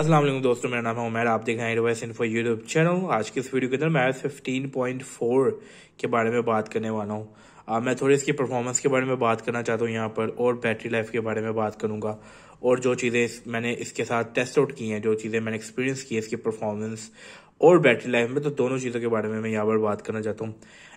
असलम दोस्तों मेरा नाम है उमैर आप देख रहे हैं एडवाइस इन्फो यूट्यूब चैनल आज की इस वीडियो के अंदर मैं फिफ्टीन पॉइंट फोर के बारे में बात करने वाला हूँ आ, मैं थोड़ी इसकी परफॉर्मेंस के बारे में बात करना चाहता हूँ यहाँ पर और बैटरी लाइफ के बारे में बात करूँगा और जो चीज़ें इस, मैंने इसके साथ टेस्ट आउट की हैं जो चीज़ें मैंने एक्सपीरियंस की है इसकी परफॉर्मेंस और बैटरी लाइफ में तो दोनों चीज़ों के बारे में मैं यहाँ पर बात करना चाहता हूँ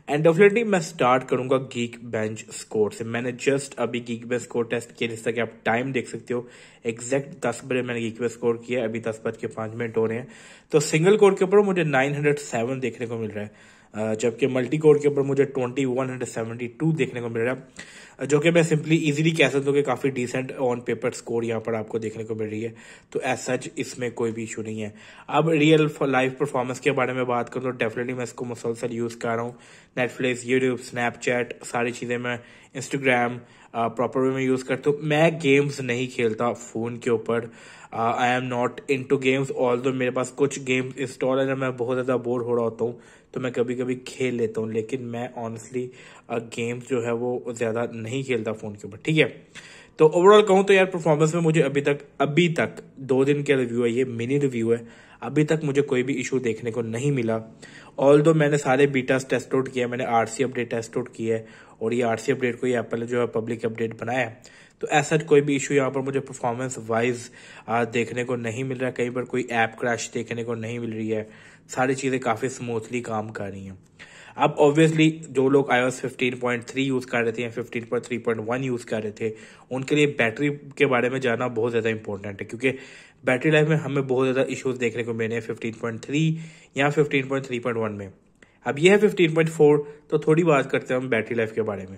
एंड डेफिनेटली मैं स्टार्ट करूंगा गीक बेंच स्कोर से मैंने जस्ट अभी गीक बेंच स्कोर टेस्ट किया जिससे कि आप टाइम देख सकते हो एग्जैक्ट दस बजे मैंने गीक बेंच स्कोर किया अभी दस बज के पांच मिनट हो रहे हैं तो सिंगल कोर के ऊपर मुझे नाइन हंड्रेड सेवन देखने को मिल रहा है जबकि मल्टी कोर के ऊपर मुझे twenty one hundred seventy two देखने को मिल रहा है जो कि मैं सिंपली इजीली कह सकता हूँ कि काफ़ी डिसेंट ऑन पेपर स्कोर यहाँ पर आपको देखने को मिल रही है तो एज सच इसमें कोई भी इशू नहीं है अब रियल लाइफ परफॉर्मेंस के बारे में बात करूँ तो डेफिनेटली मैं इसको मुसलसल यूज़ कर रहा हूँ नेटफ्लिक्स यूट्यूब स्नैपचैट सारी चीज़ें मैं इंस्टाग्राम प्रॉपर वे में यूज़ करते हो मैं गेम्स नहीं खेलता फ़ोन के ऊपर I am not into games although मेरे पास कुछ गेम्स इंस्टॉल है जब मैं बहुत ज़्यादा बोर हो रहा होता हूँ तो मैं कभी कभी खेल लेता हूँ लेकिन मैं ऑनेस्टली गेम्स जो है वो ज़्यादा नहीं खेलता फ़ोन के ऊपर ठीक है तो ओवरऑल कहूँ तो यार परफॉर्मेंस में मुझे अभी तक अभी तक दो दिन के रिव्यू है ये मिनी रिव्यू है अभी तक मुझे कोई भी इशू देखने को नहीं मिला ऑल दो मैंने सारे बीटास टेस्ट आउट किया मैंने आर अपडेट टेस्ट आउट किया है और ये आर अपडेट को ये एप्पल जो है पब्लिक अपडेट बनाया है तो ऐसा कोई भी इशू यहाँ पर मुझे परफॉर्मेंस वाइज देखने को नहीं मिल रहा कहीं पर कोई ऐप क्रैश देखने को नहीं मिल रही है सारी चीज़ें काफ़ी स्मूथली काम कर रही हैं अब ऑब्वियसली जो लोग I fifteen point three use कर रहे थे या fifteen point three point one use कर रहे थे उनके लिए बैटरी के बारे में जानना बहुत ज़्यादा इंपॉर्टेंट है क्योंकि बैटरी लाइफ में हमें बहुत ज़्यादा इशूज़ देखने को मिले हैं फिफ्टीन पॉइंट थ्री या fifteen point three point one में अब यह है फिफ्टीन पॉइंट फोर तो थोड़ी बात करते हैं हम बैटरी लाइफ के बारे में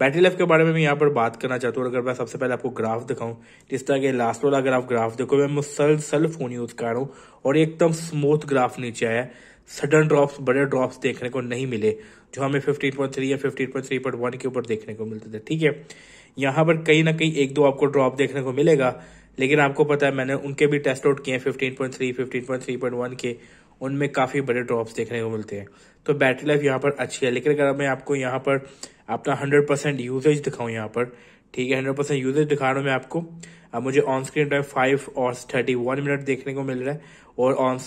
बैटरी लाइफ के बारे में मैं यहाँ पर बात करना चाहता हूँ अगर मैं सबसे पहले आपको ग्राफ दिखाऊं जिस तरह के लास्ट वाला अगर आप ग्राफ देखो मैं मुसलसल फोन यूज कर रहा हूँ और एकदम स्मूथ ग्राफ नीचे आया सडन ड्रॉप्स बड़े ड्रॉप्स देखने को नहीं मिले जो हमें थ्री या वन के ऊपर देखने को मिलते थे ठीक है यहाँ पर कहीं ना कहीं एक दो आपको ड्रॉप देखने को मिलेगा लेकिन आपको पता है मैंने उनके भी टेस्ट आउट किए हैं पॉइंट वन के उनमें काफ़ी बड़े ड्रॉप्स देखने को मिलते हैं तो बैटरी लाइफ यहाँ पर अच्छी है लेकिन अगर मैं आपको यहाँ पर अपना हंड्रेड परसेंट यूजेज दिखाऊं यहाँ पर ठीक है हंड्रेड परसेंट यूजेज दिखा रहा हूँ मैं आपको अब मुझे ऑन स्क्रीन टाइम फाइव और थर्टी वन मिनट देखने को मिल रहा है और ऑन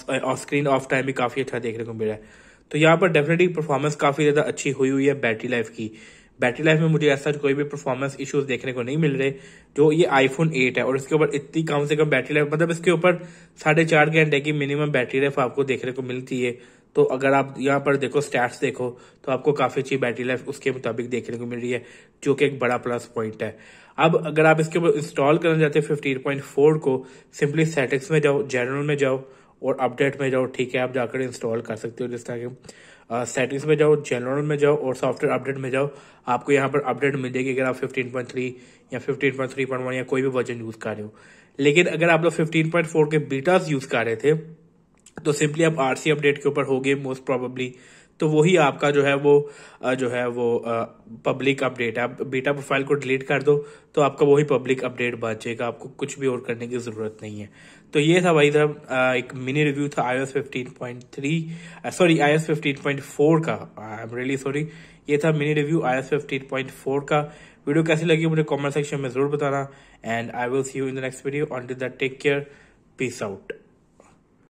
स्क्रीन ऑफ टाइम भी काफ़ी अच्छा देखने को मिल रहा है तो यहाँ पर डेफिनेटली परफॉर्मेंस काफ़ी ज़्यादा अच्छी हुई हुई है बैटरी लाइफ की बैटरी लाइफ में मुझे ऐसा कोई भी परफॉर्मेंस इश्यूज देखने को नहीं मिल रहे जो ये आईफोन 8 है और इसके ऊपर इतनी कम से कम बैटरी लाइफ मतलब इसके ऊपर साढ़े चार घंटे की मिनिमम बैटरी लाइफ आपको देखने को मिलती है तो अगर आप यहाँ पर देखो स्टैट्स देखो तो आपको काफ़ी अच्छी बैटरी लाइफ उसके मुताबिक देखने को मिल रही है जो कि एक बड़ा प्लस पॉइंट है अब अगर आप इसके ऊपर इंस्टॉल करना चाहते हैं फिफ्टीन पॉइंट फोर को सिंपली सेटिंग्स में जाओ जनरल में जाओ और अपडेट में जाओ ठीक है आप जाकर इंस्टॉल कर सकते हो जिस तरह के सेटिंग्स में जाओ जनरल में जाओ और सॉफ्टवेयर अपडेट में जाओ आपको यहाँ पर अपडेट मिल जाएगी अगर आप फिफ्टीन पॉइंट थ्री या fifteen point point three one या कोई भी वर्जन यूज़ कर रहे हो लेकिन अगर आप लोग फिफ्टीन पॉइंट फोर के बीटास यूज़ कर रहे थे तो सिंपली आप आर अपडेट के ऊपर होगे मोस्ट प्रोबेबली तो वही आपका जो है वो जो है वो पब्लिक अपडेट आप बीटा प्रोफाइल को डिलीट कर दो तो आपका वही पब्लिक अपडेट बचेगा आपको कुछ भी और करने की ज़रूरत नहीं है तो ये था भाई साहब एक मिनी रिव्यू था I S fifteen point three sorry I S का आई एम रियली सॉरी ये था mini review I S fifteen point four का वीडियो कैसी लगी मुझे कॉमेंट सेक्शन में ज़रूर बताना and I will see you in the next video on डिट that take care peace out